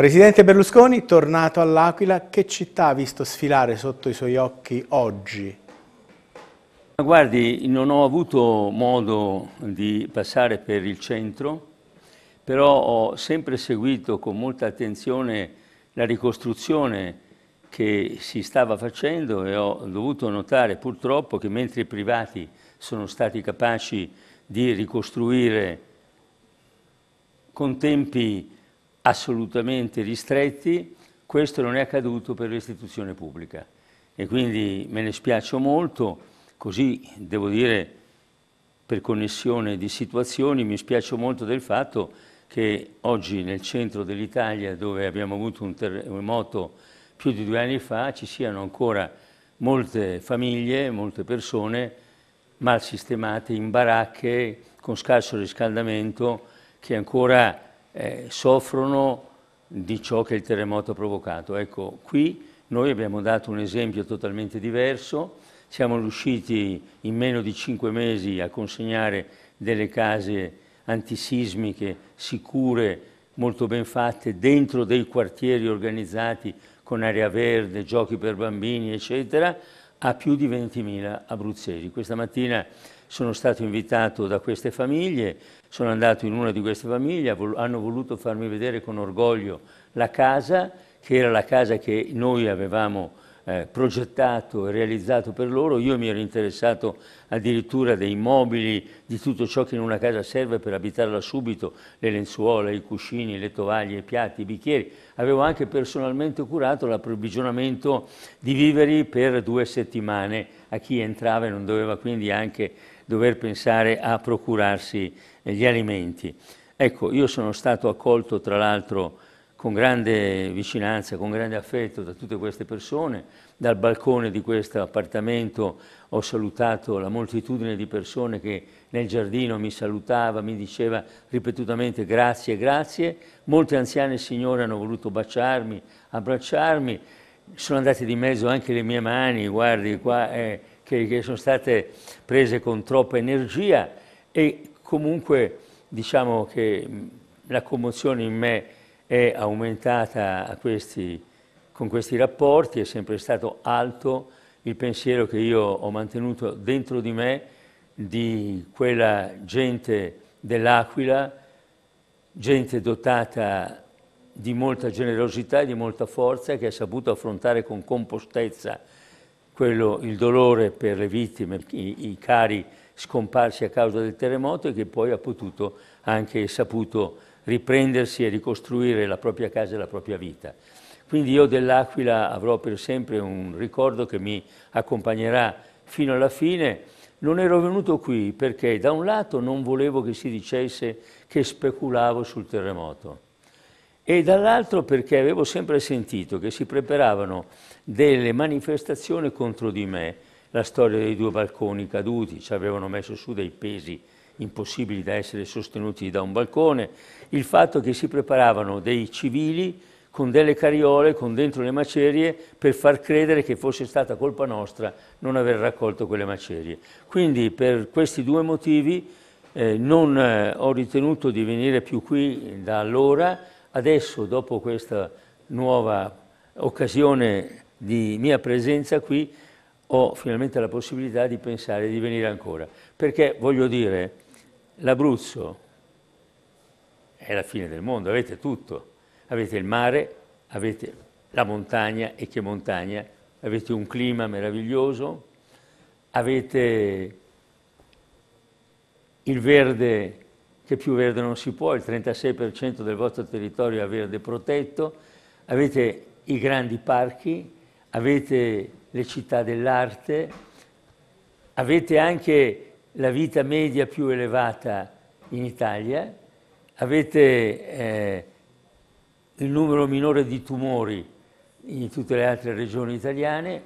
Presidente Berlusconi, tornato all'Aquila, che città ha visto sfilare sotto i suoi occhi oggi? Guardi, non ho avuto modo di passare per il centro, però ho sempre seguito con molta attenzione la ricostruzione che si stava facendo e ho dovuto notare purtroppo che mentre i privati sono stati capaci di ricostruire con tempi assolutamente ristretti, questo non è accaduto per l'istituzione pubblica e quindi me ne spiaccio molto, così devo dire per connessione di situazioni, mi spiaccio molto del fatto che oggi nel centro dell'Italia, dove abbiamo avuto un terremoto più di due anni fa, ci siano ancora molte famiglie, molte persone mal sistemate in baracche con scarso riscaldamento che ancora eh, soffrono di ciò che il terremoto ha provocato. Ecco, qui noi abbiamo dato un esempio totalmente diverso, siamo riusciti in meno di cinque mesi a consegnare delle case antisismiche sicure, molto ben fatte, dentro dei quartieri organizzati con area verde, giochi per bambini, eccetera, a più di 20.000 abruzzesi. Questa mattina sono stato invitato da queste famiglie, sono andato in una di queste famiglie, hanno voluto farmi vedere con orgoglio la casa, che era la casa che noi avevamo eh, progettato e realizzato per loro. Io mi ero interessato addirittura dei mobili, di tutto ciò che in una casa serve per abitarla subito, le lenzuola, i cuscini, le tovaglie, i piatti, i bicchieri. Avevo anche personalmente curato l'approvvigionamento di viveri per due settimane a chi entrava e non doveva quindi anche dover pensare a procurarsi gli alimenti. Ecco, io sono stato accolto tra l'altro con grande vicinanza, con grande affetto da tutte queste persone. Dal balcone di questo appartamento ho salutato la moltitudine di persone che nel giardino mi salutava, mi diceva ripetutamente grazie, grazie. Molte anziane signore hanno voluto baciarmi, abbracciarmi. Sono andate di mezzo anche le mie mani, guardi qua, eh, che, che sono state prese con troppa energia e comunque diciamo che la commozione in me è aumentata questi, con questi rapporti, è sempre stato alto il pensiero che io ho mantenuto dentro di me di quella gente dell'Aquila, gente dotata di molta generosità e di molta forza che ha saputo affrontare con compostezza quello, il dolore per le vittime, i, i cari scomparsi a causa del terremoto e che poi ha potuto anche saputo riprendersi e ricostruire la propria casa e la propria vita. Quindi io dell'Aquila avrò per sempre un ricordo che mi accompagnerà fino alla fine. Non ero venuto qui perché da un lato non volevo che si dicesse che speculavo sul terremoto e dall'altro perché avevo sempre sentito che si preparavano delle manifestazioni contro di me, la storia dei due balconi caduti, ci avevano messo su dei pesi impossibili da essere sostenuti da un balcone, il fatto che si preparavano dei civili con delle cariole, con dentro le macerie, per far credere che fosse stata colpa nostra non aver raccolto quelle macerie. Quindi per questi due motivi eh, non eh, ho ritenuto di venire più qui da allora, adesso, dopo questa nuova occasione di mia presenza qui, ho finalmente la possibilità di pensare di venire ancora. Perché, voglio dire, l'Abruzzo è la fine del mondo, avete tutto. Avete il mare, avete la montagna, e che montagna, avete un clima meraviglioso, avete il verde che più verde non si può, il 36% del vostro territorio è verde protetto, avete i grandi parchi, avete le città dell'arte, avete anche la vita media più elevata in Italia, avete eh, il numero minore di tumori in tutte le altre regioni italiane,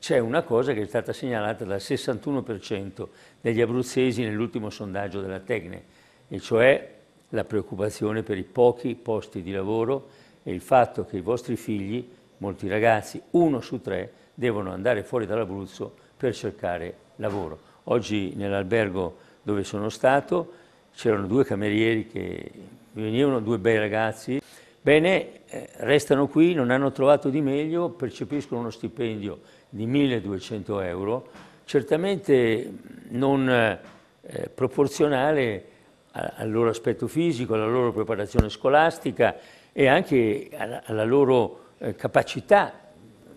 c'è una cosa che è stata segnalata dal 61% degli abruzzesi nell'ultimo sondaggio della Tecne, e cioè la preoccupazione per i pochi posti di lavoro e il fatto che i vostri figli, molti ragazzi, uno su tre, devono andare fuori dall'Abruzzo per cercare lavoro. Oggi nell'albergo dove sono stato c'erano due camerieri che venivano, due bei ragazzi, bene, eh, restano qui, non hanno trovato di meglio, percepiscono uno stipendio di 1200 euro, certamente non eh, proporzionale al loro aspetto fisico, alla loro preparazione scolastica e anche alla, loro eh, capacità.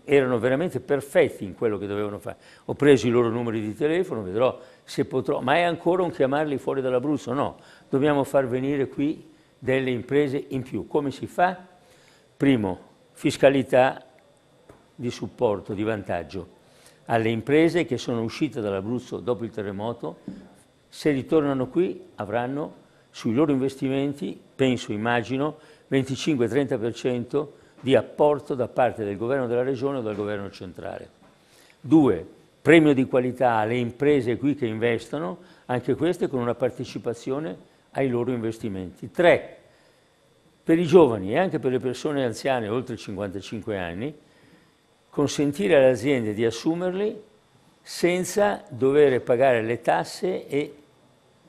Erano veramente perfetti in quello che dovevano fare. Ho preso i loro numeri di telefono, vedrò se potrò, ma è ancora un chiamarli fuori dall'Abruzzo? No, dobbiamo far venire qui delle imprese in più. Come si fa? Primo, fiscalità di supporto, di vantaggio alle imprese che sono uscite dall'Abruzzo dopo il terremoto se ritornano qui avranno sui loro investimenti, penso, immagino, 25-30% di apporto da parte del governo della regione o dal governo centrale. Due, premio di qualità alle imprese qui che investono, anche queste con una partecipazione ai loro investimenti. Tre, per i giovani e anche per le persone anziane oltre 55 anni, consentire alle aziende di assumerli senza dover pagare le tasse e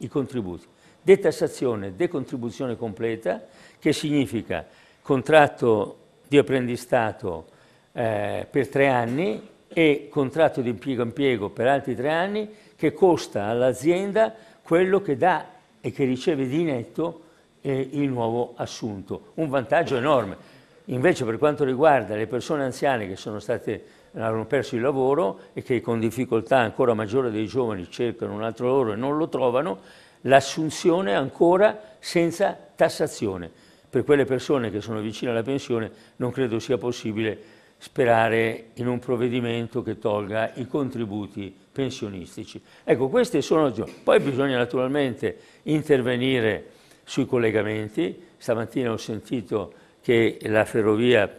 i contributi. Detassazione, decontribuzione completa, che significa contratto di apprendistato eh, per tre anni e contratto di impiego-impiego per altri tre anni che costa all'azienda quello che dà e che riceve di netto eh, il nuovo assunto. Un vantaggio enorme. Invece per quanto riguarda le persone anziane che sono state hanno perso il lavoro e che con difficoltà ancora maggiore dei giovani cercano un altro lavoro e non lo trovano, l'assunzione ancora senza tassazione. Per quelle persone che sono vicine alla pensione non credo sia possibile sperare in un provvedimento che tolga i contributi pensionistici. Ecco, queste sono... Poi bisogna naturalmente intervenire sui collegamenti. Stamattina ho sentito che la ferrovia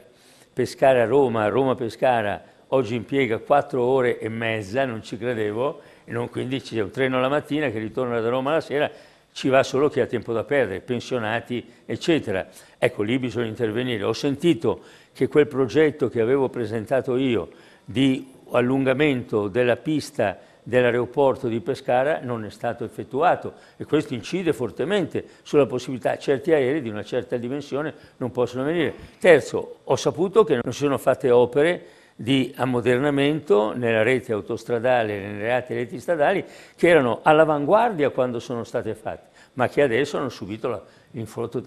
Pescara-Roma, Roma-Pescara, oggi impiega 4 ore e mezza, non ci credevo, e non, quindi c'è un treno la mattina che ritorna da Roma la sera, ci va solo chi ha tempo da perdere, pensionati, eccetera. Ecco, lì bisogna intervenire. Ho sentito che quel progetto che avevo presentato io di allungamento della pista dell'aeroporto di Pescara non è stato effettuato e questo incide fortemente sulla possibilità certi aerei di una certa dimensione non possono venire. Terzo, ho saputo che non si sono fatte opere di ammodernamento nella rete autostradale e nelle altre reti stradali che erano all'avanguardia quando sono state fatte, ma che adesso hanno subito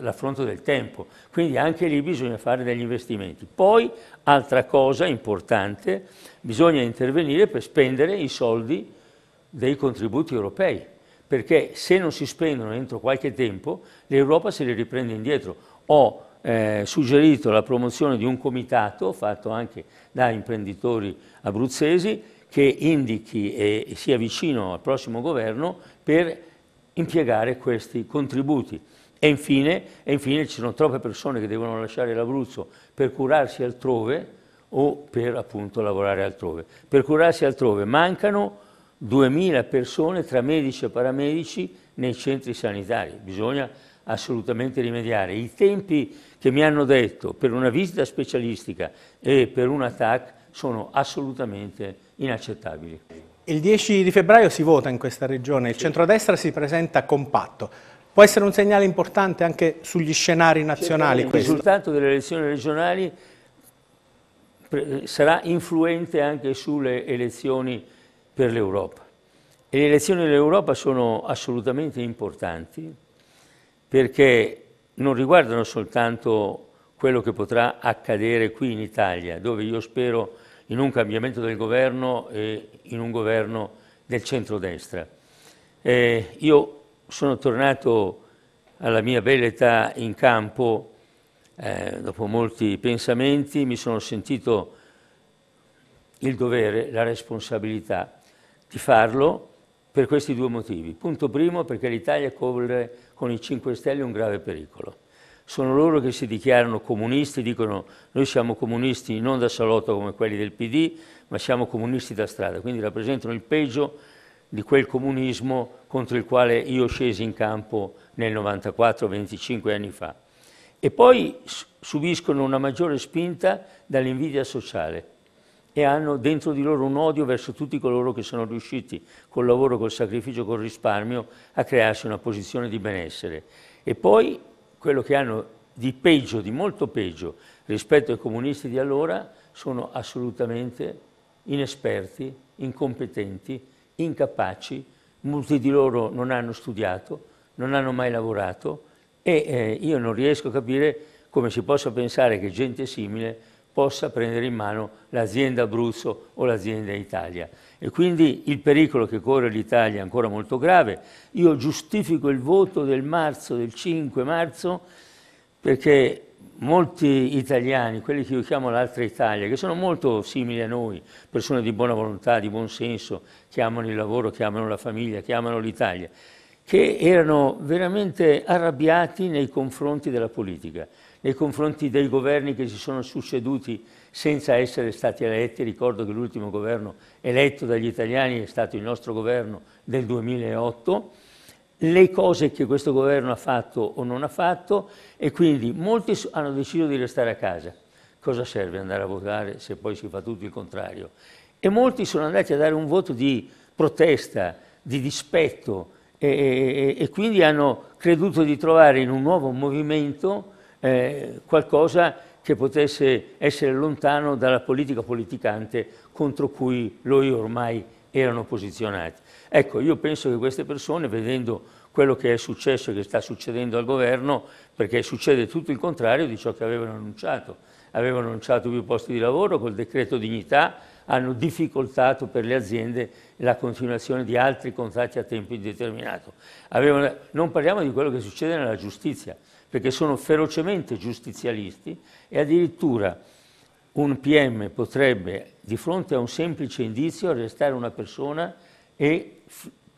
l'affronto del tempo. Quindi anche lì bisogna fare degli investimenti. Poi, altra cosa importante, bisogna intervenire per spendere i soldi dei contributi europei, perché se non si spendono entro qualche tempo l'Europa se li riprende indietro o eh, suggerito la promozione di un comitato fatto anche da imprenditori abruzzesi che indichi e sia vicino al prossimo governo per impiegare questi contributi. E infine, e infine ci sono troppe persone che devono lasciare l'Abruzzo per curarsi altrove o per appunto lavorare altrove. Per curarsi altrove mancano 2.000 persone tra medici e paramedici nei centri sanitari. Bisogna assolutamente rimediare. I tempi che mi hanno detto per una visita specialistica e per un attacco sono assolutamente inaccettabili. Il 10 di febbraio si vota in questa regione, il sì. centrodestra si presenta compatto. Può essere un segnale importante anche sugli scenari nazionali Il risultato delle elezioni regionali sarà influente anche sulle elezioni per l'Europa. E le elezioni dell'Europa sono assolutamente importanti perché non riguardano soltanto quello che potrà accadere qui in Italia, dove io spero in un cambiamento del governo e in un governo del centrodestra. Eh, io sono tornato alla mia bella età in campo, eh, dopo molti pensamenti, mi sono sentito il dovere, la responsabilità di farlo per questi due motivi. Punto primo perché l'Italia copre con i 5 Stelle un grave pericolo. Sono loro che si dichiarano comunisti, dicono noi siamo comunisti non da salotto come quelli del PD, ma siamo comunisti da strada, quindi rappresentano il peggio di quel comunismo contro il quale io scesi in campo nel 94, 25 anni fa. E poi subiscono una maggiore spinta dall'invidia sociale e hanno dentro di loro un odio verso tutti coloro che sono riusciti col lavoro, col sacrificio, col risparmio a crearsi una posizione di benessere. E poi quello che hanno di peggio, di molto peggio rispetto ai comunisti di allora sono assolutamente inesperti, incompetenti, incapaci, molti di loro non hanno studiato, non hanno mai lavorato e eh, io non riesco a capire come si possa pensare che gente simile possa prendere in mano l'azienda Abruzzo o l'azienda Italia. E quindi il pericolo che corre l'Italia è ancora molto grave. Io giustifico il voto del marzo, del 5 marzo, perché molti italiani, quelli che io chiamo l'altra Italia, che sono molto simili a noi, persone di buona volontà, di buon senso, che amano il lavoro, che amano la famiglia, che amano l'Italia, che erano veramente arrabbiati nei confronti della politica, nei confronti dei governi che si sono succeduti senza essere stati eletti. Ricordo che l'ultimo governo eletto dagli italiani è stato il nostro governo del 2008 le cose che questo governo ha fatto o non ha fatto e quindi molti hanno deciso di restare a casa. Cosa serve andare a votare se poi si fa tutto il contrario? E molti sono andati a dare un voto di protesta, di dispetto, e, e, quindi hanno creduto di trovare in un nuovo movimento eh, qualcosa che potesse essere lontano dalla politica politicante contro cui loro ormai erano posizionati. Ecco, io penso che queste persone, vedendo quello che è successo e che sta succedendo al governo, perché succede tutto il contrario di ciò che avevano annunciato, avevano annunciato più posti di lavoro col decreto dignità, hanno difficoltato per le aziende la continuazione di altri contratti a tempo indeterminato. Avevano, non parliamo di quello che succede nella giustizia, perché sono ferocemente giustizialisti e addirittura un PM potrebbe, di fronte a un semplice indizio, arrestare una persona e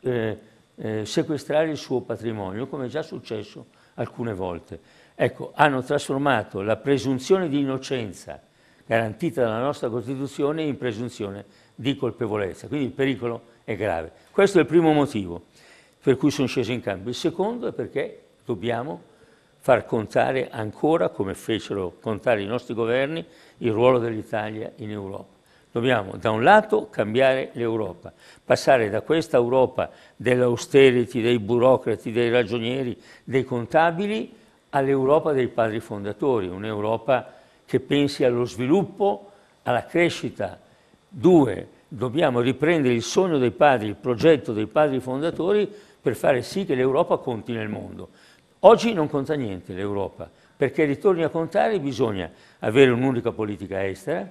eh, eh, sequestrare il suo patrimonio, come è già successo alcune volte. Ecco, hanno trasformato la presunzione di innocenza garantita dalla nostra Costituzione in presunzione di colpevolezza. Quindi il pericolo è grave. Questo è il primo motivo per cui sono sceso in campo. Il secondo è perché dobbiamo far contare ancora, come fecero contare i nostri governi, il ruolo dell'Italia in Europa. Dobbiamo da un lato cambiare l'Europa, passare da questa Europa dell'austerity, dei burocrati, dei ragionieri, dei contabili, all'Europa dei padri fondatori, un'Europa che pensi allo sviluppo, alla crescita. Due, dobbiamo riprendere il sogno dei padri, il progetto dei padri fondatori per fare sì che l'Europa conti nel mondo. Oggi non conta niente l'Europa, perché ritorni a contare bisogna avere un'unica politica estera,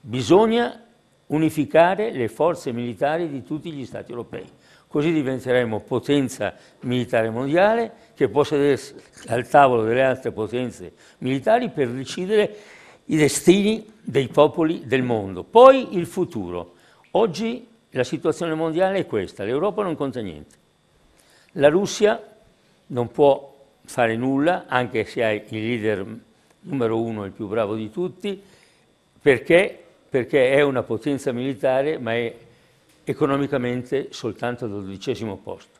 bisogna unificare le forze militari di tutti gli Stati europei. Così diventeremo potenza militare mondiale che può sedersi al tavolo delle altre potenze militari per decidere i destini dei popoli del mondo, poi il futuro. Oggi la situazione mondiale è questa, l'Europa non conta niente. La Russia non può fare nulla, anche se ha il leader numero uno, il più bravo di tutti, perché? Perché è una potenza militare, ma è economicamente soltanto al dodicesimo posto.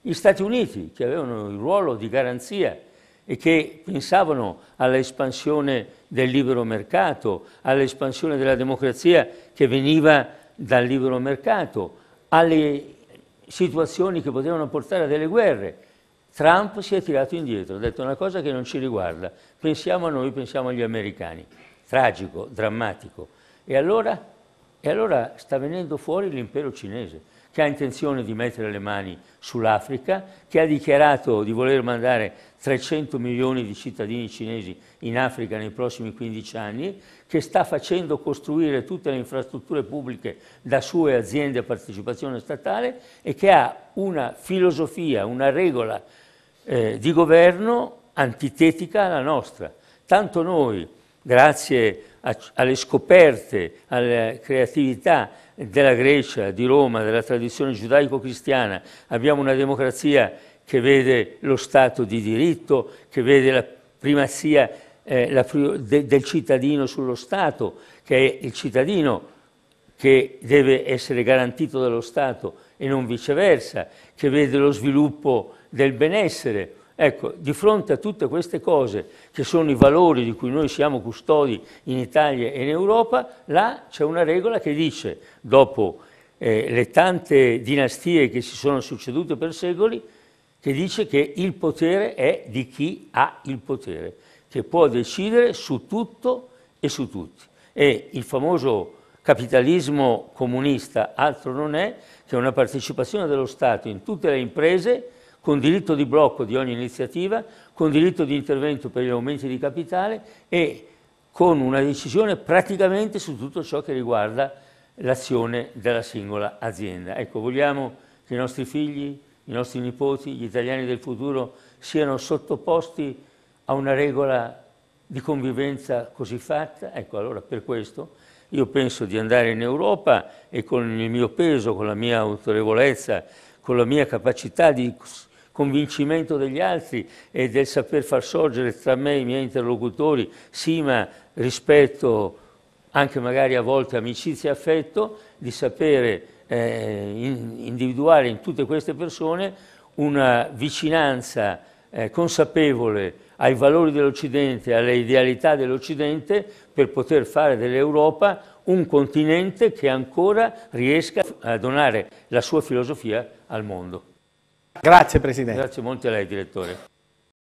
Gli Stati Uniti, che avevano il ruolo di garanzia e che pensavano all'espansione del libero mercato, all'espansione della democrazia che veniva dal libero mercato, alle situazioni che potevano portare a delle guerre. Trump si è tirato indietro, ha detto una cosa che non ci riguarda, pensiamo a noi, pensiamo agli americani. Tragico, drammatico. E allora, e allora sta venendo fuori l'impero cinese che ha intenzione di mettere le mani sull'Africa, che ha dichiarato di voler mandare 300 milioni di cittadini cinesi in Africa nei prossimi 15 anni, che sta facendo costruire tutte le infrastrutture pubbliche da sue aziende a partecipazione statale e che ha una filosofia, una regola eh, di governo antitetica alla nostra. Tanto noi, grazie a alle scoperte, alla creatività della Grecia, di Roma, della tradizione giudaico-cristiana. Abbiamo una democrazia che vede lo Stato di diritto, che vede la primazia eh, la, de, del cittadino sullo Stato, che è il cittadino che deve essere garantito dallo Stato e non viceversa, che vede lo sviluppo del benessere, Ecco, di fronte a tutte queste cose che sono i valori di cui noi siamo custodi in Italia e in Europa, là c'è una regola che dice, dopo eh, le tante dinastie che si sono succedute per secoli, che dice che il potere è di chi ha il potere, che può decidere su tutto e su tutti. E il famoso capitalismo comunista altro non è che una partecipazione dello Stato in tutte le imprese con diritto di blocco di ogni iniziativa, con diritto di intervento per gli aumenti di capitale e con una decisione praticamente su tutto ciò che riguarda l'azione della singola azienda. Ecco, vogliamo che i nostri figli, i nostri nipoti, gli italiani del futuro siano sottoposti a una regola di convivenza così fatta? Ecco, allora per questo io penso di andare in Europa e con il mio peso, con la mia autorevolezza, con la mia capacità di convincimento degli altri e del saper far sorgere tra me e i miei interlocutori sima, rispetto, anche magari a volte amicizia e affetto, di sapere eh, in, individuare in tutte queste persone una vicinanza eh, consapevole ai valori dell'Occidente, alle idealità dell'Occidente, per poter fare dell'Europa un continente che ancora riesca a donare la sua filosofia al mondo. Grazie Presidente. Grazie molto a lei Direttore.